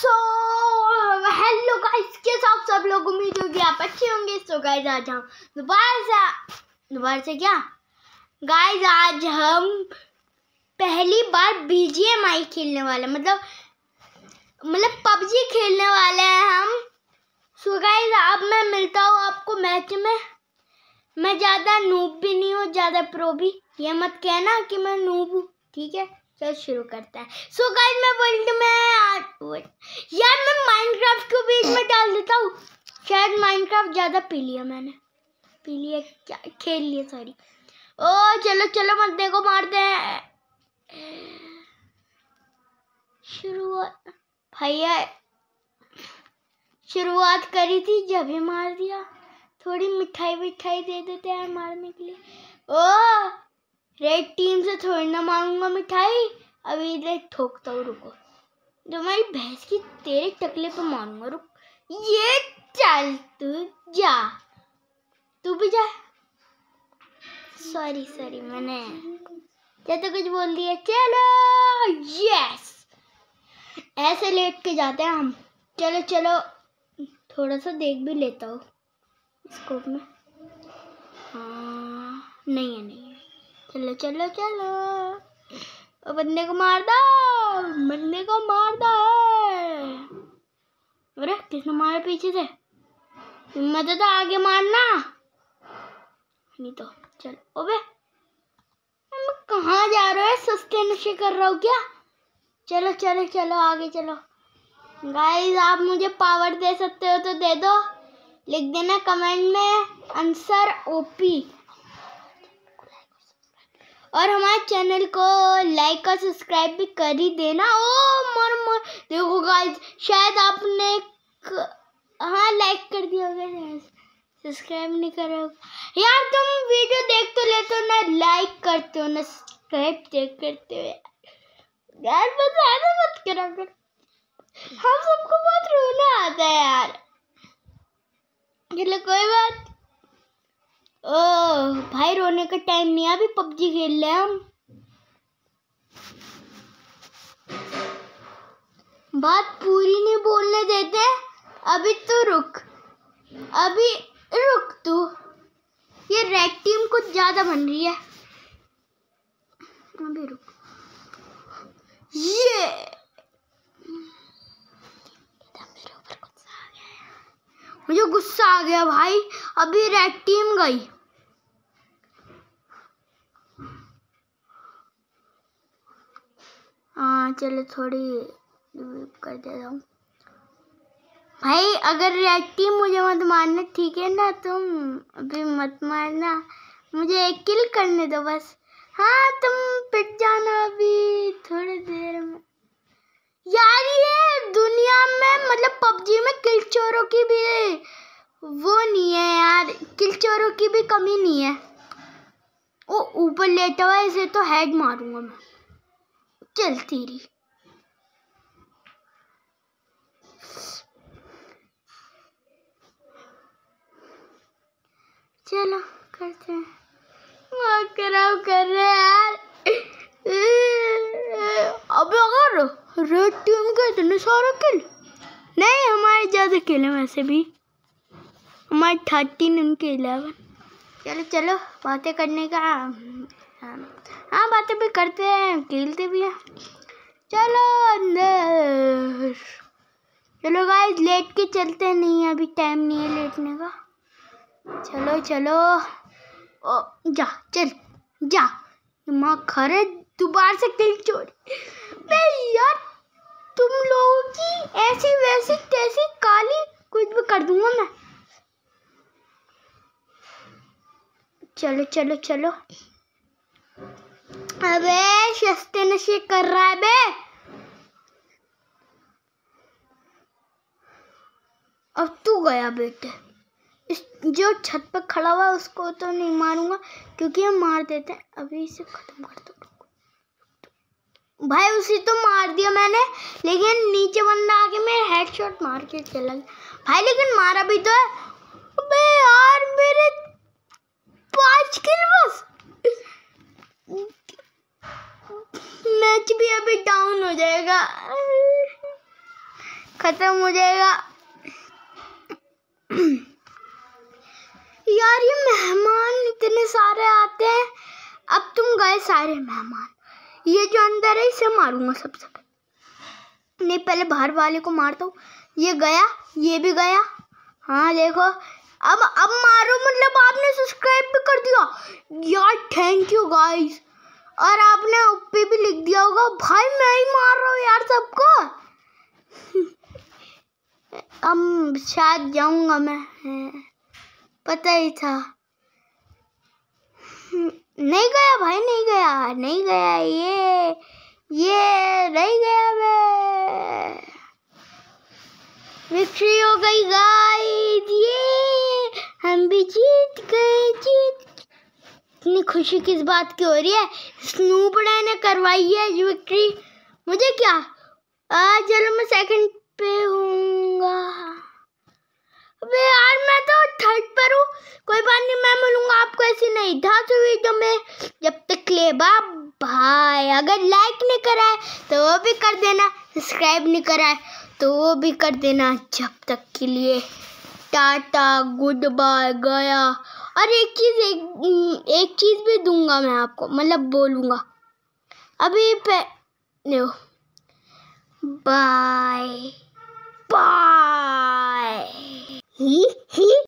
so hello guys के साथ सब लोग उम्मीद होगी आप अच्छे होंगे सो गाइस आज हम दोबारा से दोबारा से क्या गाइस आज हम पहली बार बी आई खेलने वाले मतलब मतलब पबजी खेलने वाले हैं हम सो गाइस अब मैं मिलता हूँ आपको मैच में मैं ज़्यादा नूब भी नहीं हूँ ज़्यादा प्रो भी ये मत कहना कि मैं नूब हूँ ठीक है चल शुरू करता है सो so गाइस मैं वर्ल्ड में यार मैं माइनक्राफ्ट को बीच में डाल देता हूँ शायद माइनक्राफ्ट ज़्यादा पी लिया मैंने पी लिया खेल लिया सॉरी ओ चलो चलो मत देखो मारते हैं शुरुआत भैया शुरुआत करी थी जब ही मार दिया थोड़ी मिठाई मिठाई दे देते हैं मारने के लिए ओ रेड टीम से थोड़ी ना मांगूंगा मिठाई अभी इधर ठोकता हूँ रुको जो मेरी भैंस की तेरे टकले पे मारूंगा रुक ये चल तू जा तू भी जा सॉरी सॉरी मैंने क्या तो कुछ बोल दिया चलो यस ऐसे लेट के जाते हैं हम चलो चलो थोड़ा सा देख भी लेता हूँ स्कोप में हाँ नहीं है नहीं है चलो चलो चलो बंदे को मार दो बंदे को मार दो अरे किसने मारे पीछे से मत तो आगे मारना नहीं तो चल ओबे मैं कहाँ जा रहे हो सस्ते नशे कर रहा हूँ क्या चलो चलो चलो आगे चलो गाइस आप मुझे पावर दे सकते हो तो दे दो लिख देना कमेंट में आंसर ओपी और हमारे चैनल को लाइक और सब्सक्राइब भी कर ही देना ओ मर मर देखो गाइस शायद आपने क... हाँ लाइक कर दिया होगा सब्सक्राइब नहीं करो यार तुम वीडियो देख तो लेते हो ना लाइक करते हो ना सब्सक्राइब देख करते हो यार मत आना मत करो हम सबको बहुत रोना आता है यार चलो कोई बात ओ भाई रोने का टाइम नहीं अभी पबजी खेल रहे हम बात पूरी नहीं बोलने देते अभी तो रुक अभी रुक तू ये रेड टीम कुछ ज़्यादा बन रही है अभी रुक ये मुझे गुस्सा आ गया भाई अभी रेड टीम गई चलो थोड़ी कर देता हूँ भाई अगर रेड मुझे मत मारना ठीक है ना तुम अभी मत मारना मुझे एक किल करने दो बस हाँ तुम पिट जाना अभी थोड़ी देर में यार ये दुनिया में मतलब पबजी में किल चोरों की भी वो नहीं है यार किल चोरों की भी कमी नहीं है वो ऊपर लेटा हुआ इसे तो हेड मारूंगा मैं चलती रही चलो करते हैं खराब कर रहे यार अब अगर रेड टीम के इतने सारे किल नहीं हमारे ज़्यादा किल है वैसे भी हमारे थर्टीन उनके इलेवन चलो चलो बातें करने का हाँ बातें भी करते हैं खेलते भी हैं चलो अंदर चलो गाइस लेट के चलते नहीं अभी टाइम नहीं है लेटने का चलो चलो ओ जा चल जा माँ खरे दोबारा से दिल चोरी यार तुम लोगों की ऐसी वैसी तैसी काली कुछ भी कर दूंगा मैं चलो चलो चलो अबे सस्ते नशे कर रहा है बे अब तू गया बेटे इस जो छत पर खड़ा हुआ उसको तो नहीं मारूंगा क्योंकि हम मार देते हैं अभी इसे खत्म कर दो भाई उसे तो मार दिया मैंने लेकिन नीचे बंदा आके मेरे हेडशॉट मार के चला गया भाई लेकिन मारा भी तो है अबे यार मेरे पांच किल बस कुछ भी अभी डाउन हो जाएगा खत्म हो जाएगा यार ये मेहमान इतने सारे आते हैं अब तुम गए सारे मेहमान ये जो अंदर है इसे मारूंगा सब सब नहीं पहले बाहर वाले को मारता हूँ ये गया ये भी गया हाँ देखो अब अब मारो मतलब आपने सब्सक्राइब भी कर दिया यार थैंक यू गाइस और आपने ओपी भी लिख दिया होगा भाई मैं ही मार रहा हूँ यार सबको हम शायद जाऊंगा मैं पता ही था नहीं गया भाई नहीं गया नहीं गया ये ये नहीं गया मैं विक्ट्री हो गई गाइस ये हम भी जी इतनी खुशी किस बात की हो रही है स्नूप ने करवाई है विक्ट्री मुझे क्या आज चलो मैं सेकंड पे हूँगा अबे यार मैं तो थर्ड पर हूँ कोई बात नहीं मैं मिलूँगा आपको ऐसी नहीं था तो वीडियो में जब तक ले भाई अगर लाइक नहीं करा है तो वो भी कर देना सब्सक्राइब नहीं करा है तो वो भी कर देना जब तक के लिए टाटा गुड बाय गया और एक चीज़ एक एक चीज़ भी दूंगा मैं आपको मतलब बोलूंगा अभी पे बाय बाय ही ही